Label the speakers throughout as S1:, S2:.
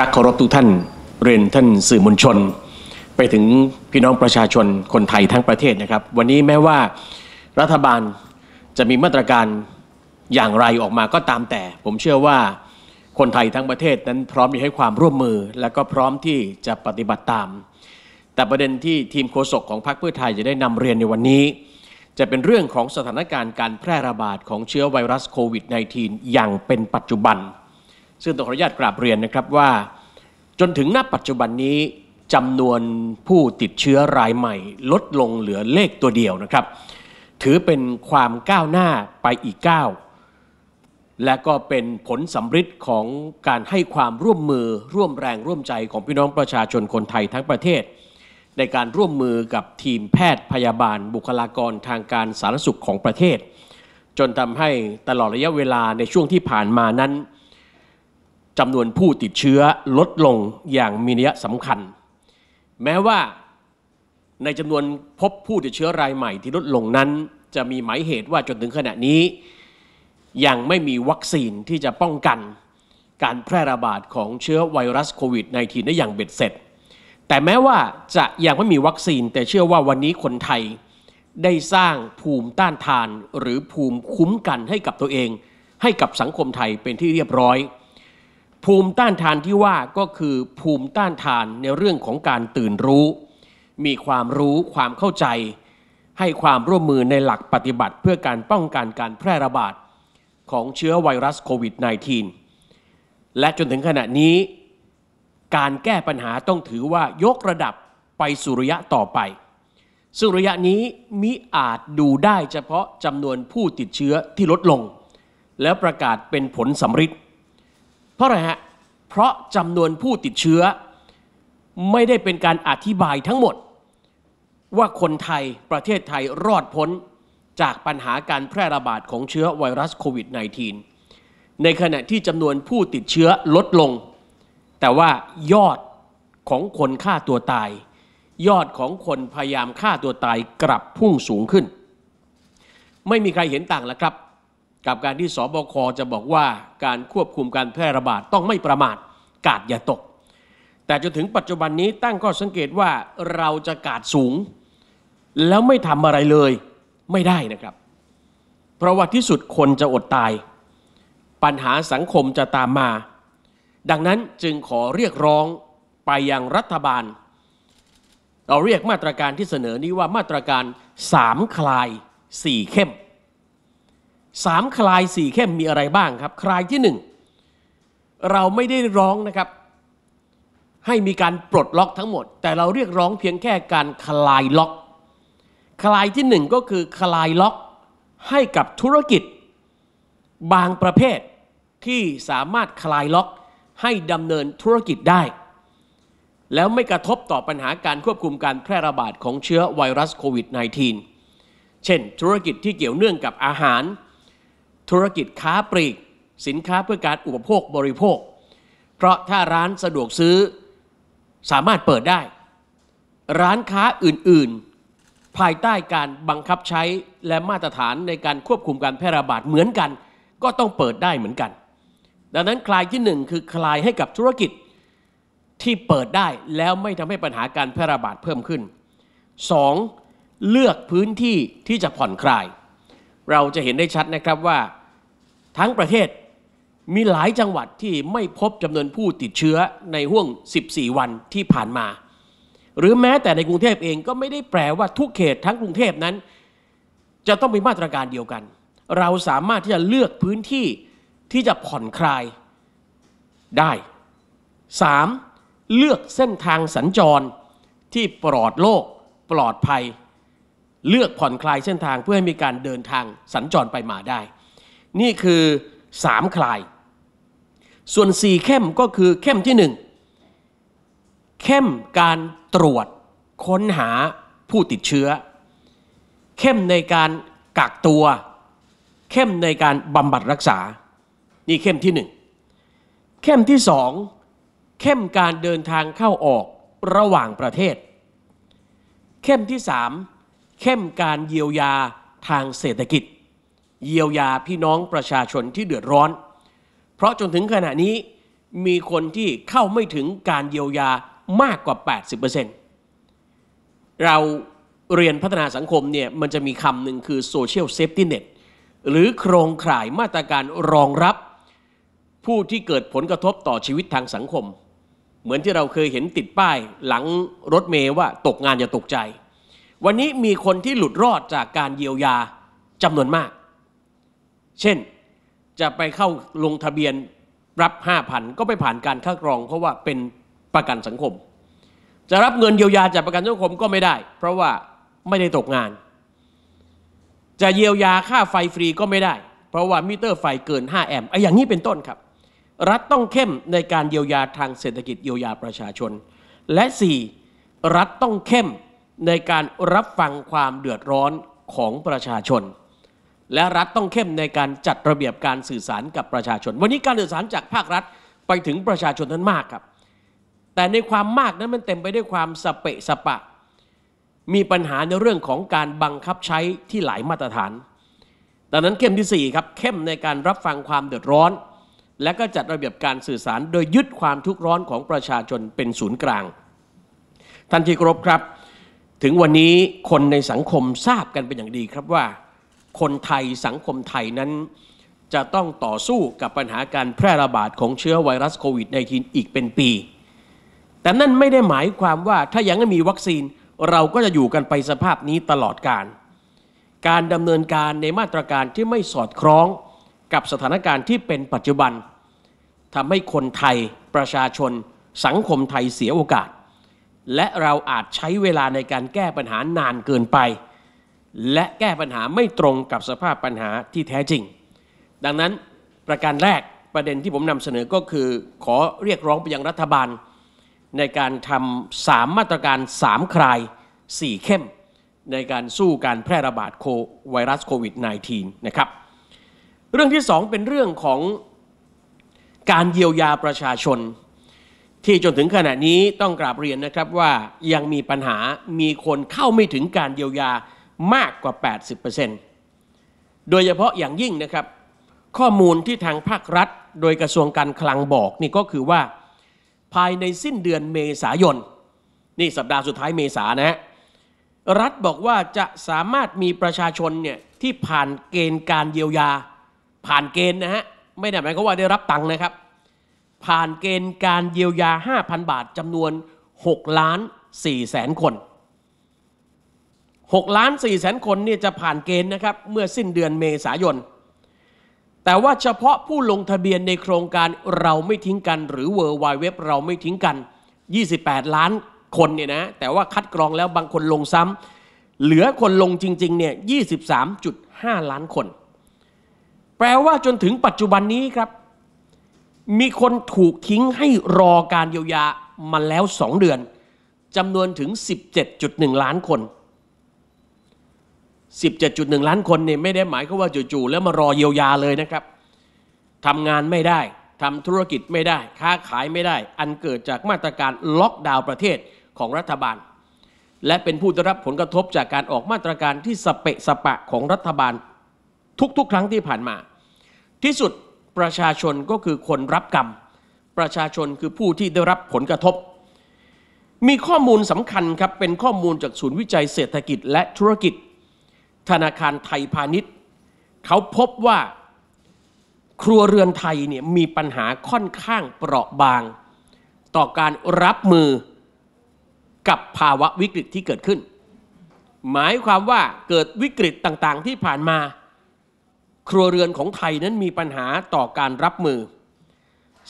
S1: รักเคารพทุกท่านเรียนท่านสื่อมวลชน ไปถึงพี่น้องประชาชนคนไทยทั้งประเทศนะครับ วันนี้แม้ว่ารัฐบาลจะมีมาตรการอย่างไรออกมาก็ตามแต่ ผมเชื่อว่าคนไทยทั้งประเทศนั้นพร้อมที่ให้ความร่วมมือและก็พร้อมที่จะปฏิบัติตาม แต่ประเด็นที่ทีมโฆษกของพรรคเพื่อไทยจะได้นำเรียนในวันนี้จะเป็นเรื่องของสถานการณ์การแพร่ระบาดของเชื้อไวรัสโควิด -19 อย่างเป็นปัจจุบันซึ่งต้องขออนุญาตกราบเรียนนะครับว่า จนถึงณปัจจุบันนี้จำนวนผู้ติดเชื้อรายใหม่ ลดลงเหลือเลขตัวเดียวนะครับ ถือเป็นความก้าวหน้าไปอีกก้าว และก็เป็นผลสำฤทธิ์ของการให้ความร่วมมือร่วมแรงร่วมใจของพี่น้องประชาชนคนไทยทั้งประเทศ ในการร่วมมือกับทีมแพทย์พยาบาล บุคลากรทางการสาธารณสุขของประเทศ จนทำให้ตลอดระยะเวลาในช่วงที่ผ่านมานั้นจำนวนผู้ติดเชื้อลดลงอย่างมีนัยสำคัญ แม้ว่าในจำนวนพบผู้ติดเชื้อรายใหม่ที่ลดลงนั้น จะมีหมายเหตุว่าจนถึงขณะนี้ยังไม่มีวัคซีนที่จะป้องกัน การแพร่ระบาดของเชื้อไวรัสโควิด -19 ได้อย่างเบ็ดเสร็จ แต่แม้ว่าจะยังไม่มีวัคซีน แต่เชื่อว่าวันนี้คนไทย ได้สร้างภูมิต้านทานหรือภูมิคุ้มกันให้กับตัวเอง ให้กับสังคมไทยเป็นที่เรียบร้อยภูมิต้านทานที่ว่าก็คือภูมิต้านทานในเรื่องของการตื่นรู้ มีความรู้ความเข้าใจ ให้ความร่วมมือในหลักปฏิบัติเพื่อการป้องกันการแพร่ระบาดของเชื้อไวรัสโควิด -19 และจนถึงขณะนี้การแก้ปัญหาต้องถือว่ายกระดับไปสุริยะต่อไปซึ่งระยะนี้มิอาจดูได้เฉพาะจำนวนผู้ติดเชื้อที่ลดลง แล้วประกาศเป็นผลสำฤทธิ์พราะอะไรฮะเพราะจำนวนผู้ติดเชื้อไม่ได้เป็นการอธิบายทั้งหมด ว่าคนไทยประเทศไทยรอดพ้นจากปัญหาการแพร่ระบาดของเชื้อไวรัสโควิด -19 ในขณะที่จำนวนผู้ติดเชื้อลดลง แต่ว่ายอดของคนฆ่าตัวตาย ยอดของคนพยายามฆ่าตัวตายกลับพุ่งสูงขึ้น ไม่มีใครเห็นต่างแล้วครับกับการที่สบคจะบอกว่าการควบคุมการแพร่ระบาดต้องไม่ประมาทกาดอย่าตก แต่จนถึงปัจจุบันนี้ตั้งข้อสังเกตว่าเราจะกาดสูง แล้วไม่ทำอะไรเลยไม่ได้นะครับ เพราะว่าที่สุดคนจะอดตาย ปัญหาสังคมจะตามมา ดังนั้นจึงขอเรียกร้องไปยังรัฐบาล เราเรียกมาตรการที่เสนอนี้ว่ามาตรการสามคลายสี่เข้มสามคลายสี่เข้มมีอะไรบ้างครับ คลายที่หนึ่งเราไม่ได้ร้องนะครับ ให้มีการปลดล็อกทั้งหมด แต่เราเรียกร้องเพียงแค่การคลายล็อก คลายที่หนึ่งก็คือคลายล็อกให้กับธุรกิจ บางประเภทที่สามารถคลายล็อกให้ดำเนินธุรกิจได้แล้วไม่กระทบต่อปัญหาการควบคุมการแพร่ระบาดของเชื้อไวรัสโควิด -19 เช่นธุรกิจที่เกี่ยวเนื่องกับอาหารธุรกิจค้าปลีกสินค้าเพื่อการอุปโภคบริโภค เพราะถ้าร้านสะดวกซื้อสามารถเปิดได้ ร้านค้าอื่นๆ ภายใต้การบังคับใช้และมาตรฐานในการควบคุมการแพร่ระบาดเหมือนกัน ก็ต้องเปิดได้เหมือนกัน ดังนั้นคลายที่หนึ่งคือคลายให้กับธุรกิจที่เปิดได้แล้วไม่ทำให้ปัญหาการแพร่ระบาดเพิ่มขึ้น 2. เลือกพื้นที่ที่จะผ่อนคลาย เราจะเห็นได้ชัดนะครับว่าทั้งประเทศมีหลายจังหวัดที่ไม่พบจำนวนผู้ติดเชื้อในห่วง 14 วันที่ผ่านมา หรือแม้แต่ในกรุงเทพเองก็ไม่ได้แปลว่าทุกเขตทั้งกรุงเทพนั้น จะต้องมีมาตรการเดียวกัน เราสามารถที่จะเลือกพื้นที่ที่จะผ่อนคลายได้ 3. เลือกเส้นทางสัญจรที่ปลอดโรคปลอดภัย เลือกผ่อนคลายเส้นทางเพื่อให้มีการเดินทางสัญจรไปมาได้นี่คือสามคลาย ส่วนสี่เข้มก็คือเข้มที่หนึ่งเข้มการตรวจค้นหาผู้ติดเชื้อเข้มในการกักตัวเข้มในการบำบัดรักษานี่เข้มที่หนึ่งเข้มที่สองเข้มการเดินทางเข้าออกระหว่างประเทศเข้มที่สามเข้มการเยียวยาทางเศรษฐกิจเยียวยาพี่น้องประชาชนที่เดือดร้อน เพราะจนถึงขณะนี้มีคนที่เข้าไม่ถึงการเยียวยามากกว่า 80%เราเรียนพัฒนาสังคมเนี่ยมันจะมีคำหนึ่งคือโซเชียลเซฟตี้เน็ตหรือโครงข่ายมาตรการรองรับผู้ที่เกิดผลกระทบต่อชีวิตทางสังคม เหมือนที่เราเคยเห็นติดป้ายหลังรถเมย์ว่าตกงานอย่าตกใจ วันนี้มีคนที่หลุดรอดจากการเยียวยาจำนวนมากเช่นจะไปเข้าลงทะเบียนรับ5,000ก็ไปผ่านการคัดกรอง เพราะว่าเป็นประกันสังคม จะรับเงินเยียวยาจากประกันสังคมก็ไม่ได้ เพราะว่าไม่ได้ตกงาน จะเยียวยาค่าไฟฟรีก็ไม่ได้ เพราะว่ามิเตอร์ไฟเกิน5แอมป์ไอ้อย่างนี้เป็นต้นครับ รัฐต้องเข้มในการเยียวยาทางเศรษฐกิจเยียวยาประชาชน และ4รัฐต้องเข้มในการรับฟังความเดือดร้อนของประชาชนและรัฐต้องเข้มในการจัดระเบียบการสื่อสารกับประชาชน วันนี้การสื่อสารจากภาครัฐไปถึงประชาชนนั้นมากครับแต่ในความมากนั้นมันเต็มไปด้วยความสเปะสปะ มีปัญหาในเรื่องของการบังคับใช้ที่หลายมาตรฐาน ดังนั้นเข้มที่ 4 ครับ เข้มในการรับฟังความเดือดร้อน และก็จัดระเบียบการสื่อสารโดยยึดความทุกข์ร้อนของประชาชนเป็นศูนย์กลางท่านที่เคารพครับ ถึงวันนี้คนในสังคมทราบกันเป็นอย่างดีครับว่าคนไทยสังคมไทยนั้นจะต้องต่อสู้กับปัญหาการแพร่ระบาดของเชื้อไวรัสโควิด -19 อีกเป็นปี แต่นั่นไม่ได้หมายความว่าถ้ายังไม่มีวัคซีน เราก็จะอยู่กันไปสภาพนี้ตลอดการ การดำเนินการในมาตรการที่ไม่สอดคล้องกับสถานการณ์ที่เป็นปัจจุบันทำให้คนไทยประชาชนสังคมไทยเสียโอกาส และเราอาจใช้เวลาในการแก้ปัญหานานเกินไปและแก้ปัญหาไม่ตรงกับสภาพปัญหาที่แท้จริง ดังนั้นประการแรกประเด็นที่ผมนำเสนอก็คือ ขอเรียกร้องไปยังรัฐบาล ในการทำสามมาตรการสามคลายสี่เข้ม ในการสู้การแพร่ระบาดโคไวรัสโควิด -19 นะครับ เรื่องที่สองเป็นเรื่องของการเยียวยาประชาชน ที่จนถึงขณะนี้ต้องกราบเรียนนะครับว่ายังมีปัญหามีคนเข้าไม่ถึงการเยียวยามากกว่า 80%โดยเฉพาะอย่างยิ่งนะครับ ข้อมูลที่ทางภาครัฐโดยกระทรวงการคลังบอกนี่ก็คือว่าภายในสิ้นเดือนเมษายนนี่สัปดาห์สุดท้ายเมษานะฮะรัฐบอกว่าจะสามารถมีประชาชนเนี่ยที่ผ่านเกณฑ์การเยียวยาผ่านเกณฑ์นะฮะไม่ได้หมายความว่าได้รับตังค์นะครับ ผ่านเกณฑ์การเยียวยา 5,000 บาทจำนวน 6 ล้าน4แสนคน6ล้าน4แสนคนเนี่ยจะผ่านเกณฑ์นะครับเมื่อสิ้นเดือนเมษายน แต่ว่าเฉพาะผู้ลงทะเบียนในโครงการเราไม่ทิ้งกันหรือ w w w เราไม่ทิ้งกัน 28 ล้านคนเนี่ยนะ แต่ว่าคัดกรองแล้วบางคนลงซ้ำ เหลือคนลงจริงๆเนี่ย23.5 ล้านคน แปลว่าจนถึงปัจจุบันนี้ครับ มีคนถูกทิ้งให้รอการเยียวยามาแล้ว 2 เดือนจำนวนถึง 17.1 ล้านคน17.1 ล้านคนเนี่ยไม่ได้หมายก็ว่าจู่ๆแล้วมารอเยียวยาเลยนะครับทำงานไม่ได้ทำธุรกิจไม่ได้ ค้าขายไม่ได้ อันเกิดจากมาตรการล็อกดาวน์ประเทศของรัฐบาล และเป็นผู้ได้รับผลกระทบจากการออกมาตรการที่สเปะสปะของรัฐบาล ทุกๆ ครั้งที่ผ่านมา ที่สุดประชาชนก็คือคนรับกรรม ประชาชนคือผู้ที่ได้รับผลกระทบ มีข้อมูลสำคัญครับ เป็นข้อมูลจากศูนย์วิจัยเศรษฐกิจและธุรกิจธนาคารไทยพาณิชย์ เขาพบว่า ครัวเรือนไทยเนี่ยมีปัญหาค่อนข้างเปราะบาง ต่อการรับมือกับภาวะวิกฤตที่เกิดขึ้น หมายความว่าเกิดวิกฤตต่างๆ ที่ผ่านมา ครัวเรือนของไทยนั้นมีปัญหาต่อการรับมือ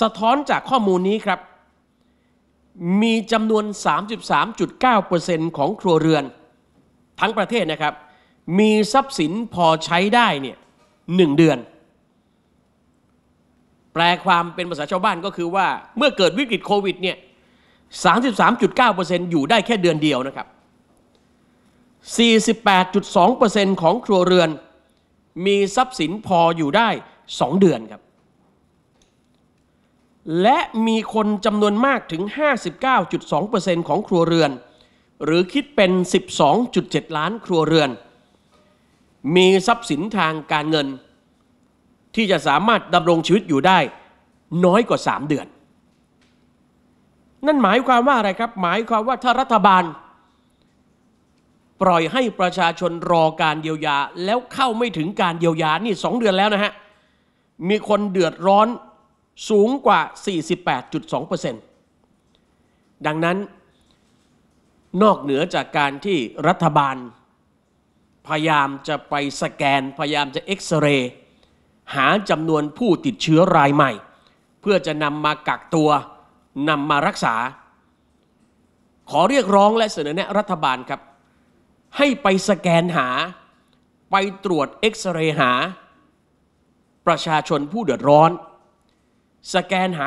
S1: สะท้อนจากข้อมูลนี้ครับ มีจำนวน 33.9%ของครัวเรือนทั้งประเทศนะครับมีทรัพย์สินพอใช้ได้เนี่ยหนึ่งเดือน แปลความเป็นภาษาชาวบ้านก็คือว่าเมื่อเกิดวิกฤตโควิดเนี่ย33.9%อยู่ได้แค่เดือนเดียวนะครับ 48.2%ของครัวเรือน มีทรัพย์สินพออยู่ได้ 2 เดือนครับ และมีคนจำนวนมากถึง 59.2%ของครัวเรือน หรือคิดเป็น 12.7 ล้านครัวเรือนมีทรัพย์สินทางการเงิน ที่จะสามารถดำรงชีวิตอยู่ได้ น้อยกว่า 3 เดือน นั่นหมายความว่าอะไรครับ หมายความว่าถ้ารัฐบาล ปล่อยให้ประชาชนรอการเยียวยา แล้วเข้าไม่ถึงการเยียวยานี่ 2 เดือนแล้วนะฮะ มีคนเดือดร้อนสูงกว่า 48.2%ดังนั้นนอกเหนือจากการที่รัฐบาลพยายามจะไปสแกนพยายามจะเอ็กซเรย์หาจำนวนผู้ติดเชื้อรายใหม่ เพื่อจะนำมากักตัวนำมารักษา ขอเรียกร้องและเสนอแนะรัฐบาลครับ ให้ไปสแกนหาไปตรวจเอ็กซเรย์หา ประชาชนผู้เดือดร้อน สแกนหา